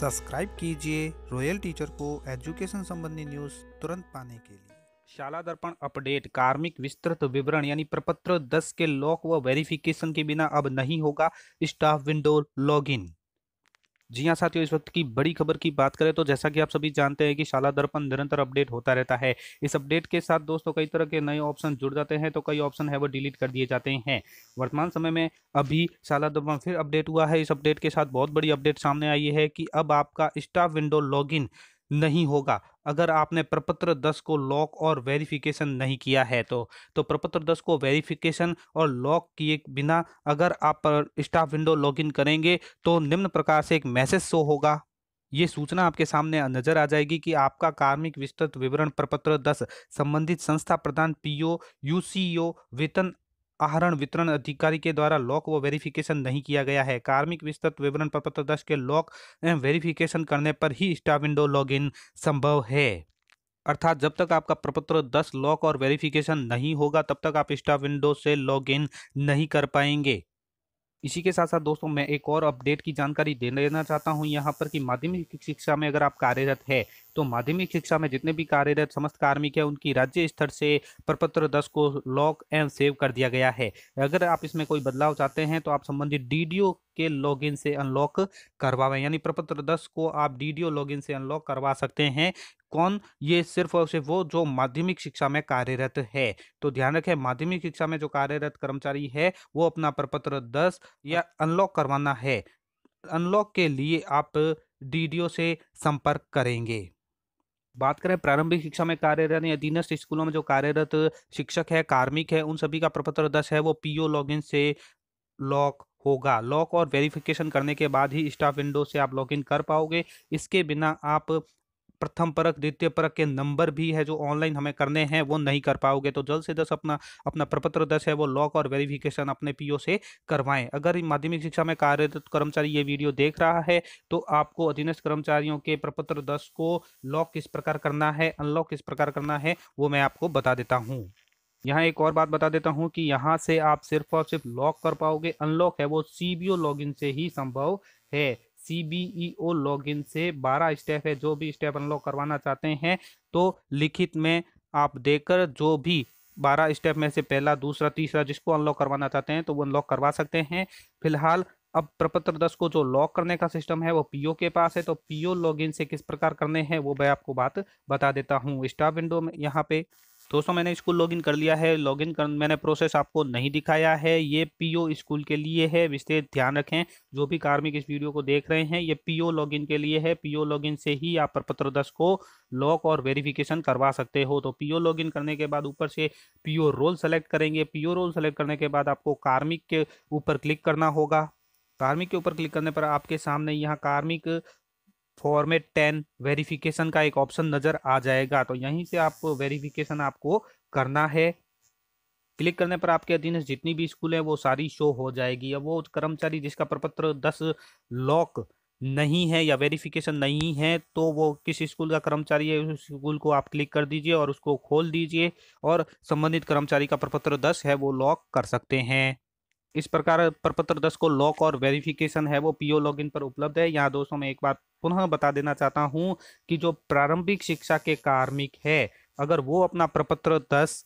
subscribe कीजिए royal teacher को education संबंधी न्यूज तुरंत पाने के लिए शाला दर्पण अपडेट कार्मिक विस्तृत विवरण यानी प्रपत्र 10 के लॉक व वेरिफिकेशन के बिना अब नहीं होगा स्टाफ विंडो लॉगिन जी हाँ साथियों इस वक्त की बड़ी खबर की बात करें तो जैसा कि आप सभी जानते हैं कि शाला दर्पण निरंतर अपडेट होता रहता है इस अपडेट के साथ दोस्तों कई तरह के नए ऑप्शन जुड़ जाते हैं तो कई ऑप्शन है वो डिलीट कर दिए जाते हैं वर्तमान समय में अभी शाला दर्पण फिर अपडेट हुआ है इस अपडेट के साथ बहुत बड़ी अपडेट सामने आई है कि अब आपका स्टाफ विंडो लॉग नहीं होगा अगर आपने प्रपत्र दस को लॉक और वेरिफिकेशन नहीं किया है तो तो प्रपत्र दस को वेरिफिकेशन और लॉक किए बिना अगर आप स्टाफ विंडो लॉगिन करेंगे तो निम्न प्रकार से एक मैसेज शो होगा ये सूचना आपके सामने नजर आ जाएगी कि आपका कार्मिक विस्तृत विवरण प्रपत्र दस संबंधित संस्था प्रदान पीओ यूसीओ वेतन आहरण वितरण अधिकारी के द्वारा लॉक व वेरिफिकेशन नहीं किया गया है कार्मिक विस्तृत विवरण प्रपत्र दस के लॉक एवं वेरिफिकेशन करने पर ही स्टाफ विंडो लॉगिन संभव है अर्थात जब तक आपका प्रपत्र दस लॉक और वेरिफिकेशन नहीं होगा तब तक आप स्टाफ विंडो से लॉगिन नहीं कर पाएंगे इसी के साथ साथ दोस्तों मैं एक और अपडेट की जानकारी देना चाहता हूं यहां पर कि माध्यमिक शिक्षा में अगर आप कार्यरत है तो माध्यमिक शिक्षा में जितने भी कार्यरत समस्त कार्मिक है उनकी राज्य स्तर से प्रपत्र दस को लॉक एंड सेव कर दिया गया है अगर आप इसमें कोई बदलाव चाहते हैं तो आप संबंधित डी के लॉगिन से अनलॉक करवावें यानी प्रपत्र दस को आप डी लॉगिन से अनलॉक करवा सकते हैं कौन ये सिर्फ और सिर्फ वो जो माध्यमिक शिक्षा में कार्यरत है तो ध्यान रखें माध्यमिक शिक्षा में जो कार्यरत कर्मचारी है वो अपना प्रपत्र दस या अनलॉक करवाना है अनलॉक के लिए आप डी से संपर्क करेंगे बात करें प्रारंभिक शिक्षा में कार्यरत या अधीनस्थ स्कूलों में जो कार्यरत शिक्षक है कार्मिक है उन सभी का प्रपत्र दस है वो पीओ लॉगिन से लॉक होगा लॉक और वेरिफिकेशन करने के बाद ही स्टाफ विंडो से आप लॉगिन कर पाओगे इसके बिना आप प्रथम परख द्वितीय परख के नंबर भी है जो ऑनलाइन हमें करने हैं वो नहीं कर पाओगे तो जल्द से जल्द अपना अपना प्रपत्र दस है वो लॉक और वेरिफिकेशन अपने पीओ से करवाएं अगर माध्यमिक शिक्षा में कार्यरत कर्मचारी ये वीडियो देख रहा है तो आपको अधीनस्थ कर्मचारियों के प्रपत्र दस को लॉक किस प्रकार करना है अनलॉक किस प्रकार करना है वो मैं आपको बता देता हूँ यहाँ एक और बात बता देता हूँ कि यहाँ से आप सिर्फ और सिर्फ लॉक कर पाओगे अनलॉक है वो सी बी इन से ही संभव है सी बी ई ओ लॉगिन से बारह स्टेप है जो भी स्टेप अनलॉक करवाना चाहते हैं तो लिखित में आप देकर जो भी बारह स्टेप में से पहला दूसरा तीसरा जिसको अनलॉक करवाना चाहते हैं तो वो अनलॉक करवा सकते हैं फिलहाल अब प्रपत्र दस को जो लॉक करने का सिस्टम है वो पीओ के पास है तो पीओ लॉगिन से किस प्रकार करने हैं वो मैं आपको बात बता देता हूँ स्टाफ विंडो में यहाँ पे दोस्तों मैंने स्कूल लॉगिन कर लिया है लॉगिन कर मैंने प्रोसेस आपको नहीं दिखाया है ये पीओ स्कूल के लिए है विस्तृत ध्यान रखें जो भी कार्मिक इस वीडियो को देख रहे हैं ये पीओ लॉगिन के लिए है पीओ लॉगिन से ही आप प्रपत्र दस को लॉक और वेरिफिकेशन करवा सकते हो तो पीओ लॉगिन करने के बाद ऊपर से पीओ रोल सेलेक्ट करेंगे पीओ रोल सेलेक्ट करने के बाद आपको कार्मिक के ऊपर क्लिक करना होगा कार्मिक के ऊपर क्लिक करने पर आपके सामने यहाँ कार्मिक फॉर्मेट टेन वेरिफिकेशन का एक ऑप्शन नज़र आ जाएगा तो यहीं से आप वेरिफिकेशन आपको करना है क्लिक करने पर आपके अधीन जितनी भी स्कूल है वो सारी शो हो जाएगी अब वो कर्मचारी जिसका प्रपत्र दस लॉक नहीं है या वेरिफिकेशन नहीं है तो वो किस स्कूल का कर्मचारी है उस स्कूल को आप क्लिक कर दीजिए और उसको खोल दीजिए और संबंधित कर्मचारी का प्रपत्र दस है वो लॉक कर सकते हैं इस प्रकार प्रपत्र दस को लॉक और वेरिफिकेशन है वो पीओ लॉगिन पर उपलब्ध है यहाँ दोस्तों मैं एक बात पुनः बता देना चाहता हूँ कि जो प्रारंभिक शिक्षा के कार्मिक है अगर वो अपना प्रपत्र दस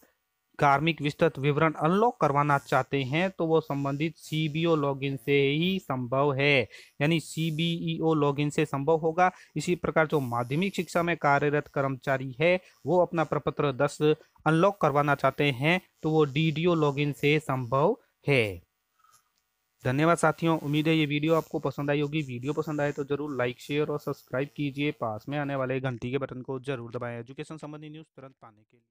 कार्मिक विस्तृत विवरण अनलॉक करवाना चाहते हैं तो वो संबंधित सी बी ओ लॉगिन से ही संभव है यानी सी बी ई ओ लॉगिन से संभव होगा इसी प्रकार जो माध्यमिक शिक्षा में कार्यरत कर्मचारी है वो अपना प्रपत्र दस अनलॉक करवाना चाहते हैं तो वो डी डी ओ इन से संभव है धन्यवाद साथियों उम्मीद है ये वीडियो आपको पसंद आई होगी वीडियो पसंद आए तो जरूर लाइक शेयर और सब्सक्राइब कीजिए पास में आने वाले घंटी के बटन को जरूर दबाएं एजुकेशन संबंधी न्यूज़ तुरंत पाने के लिए